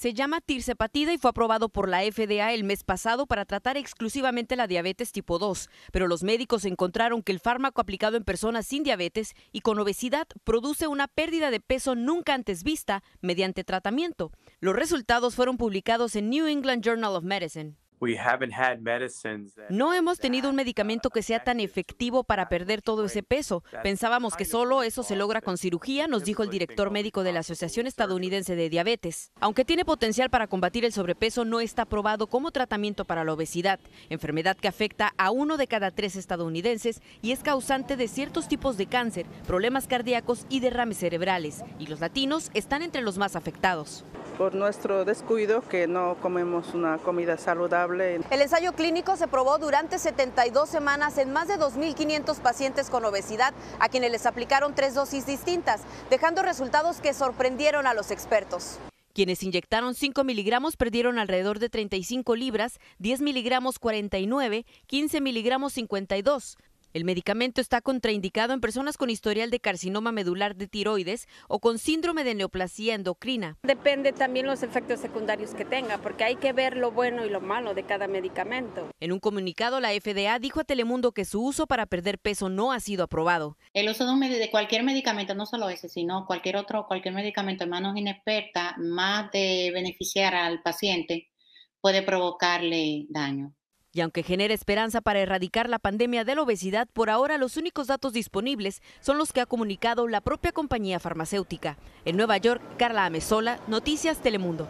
Se llama tircepatida y fue aprobado por la FDA el mes pasado para tratar exclusivamente la diabetes tipo 2, pero los médicos encontraron que el fármaco aplicado en personas sin diabetes y con obesidad produce una pérdida de peso nunca antes vista mediante tratamiento. Los resultados fueron publicados en New England Journal of Medicine. No hemos tenido un medicamento uh, que sea tan efectivo para perder todo ese peso. Pensábamos que solo eso se logra con cirugía, nos dijo el director médico de la Asociación Estadounidense de Diabetes. Aunque tiene potencial para combatir el sobrepeso, no está aprobado como tratamiento para la obesidad, enfermedad que afecta a uno de cada tres estadounidenses y es causante de ciertos tipos de cáncer, problemas cardíacos y derrames cerebrales. Y los latinos están entre los más afectados. Por nuestro descuido, que no comemos una comida saludable, el ensayo clínico se probó durante 72 semanas en más de 2.500 pacientes con obesidad, a quienes les aplicaron tres dosis distintas, dejando resultados que sorprendieron a los expertos. Quienes inyectaron 5 miligramos perdieron alrededor de 35 libras, 10 miligramos 49, 15 miligramos 52, el medicamento está contraindicado en personas con historial de carcinoma medular de tiroides o con síndrome de neoplasia endocrina. Depende también los efectos secundarios que tenga, porque hay que ver lo bueno y lo malo de cada medicamento. En un comunicado, la FDA dijo a Telemundo que su uso para perder peso no ha sido aprobado. El uso de, de cualquier medicamento, no solo ese, sino cualquier otro, cualquier medicamento en manos inexpertas, más de beneficiar al paciente, puede provocarle daño. Y aunque genera esperanza para erradicar la pandemia de la obesidad, por ahora los únicos datos disponibles son los que ha comunicado la propia compañía farmacéutica. En Nueva York, Carla Amezola, Noticias Telemundo.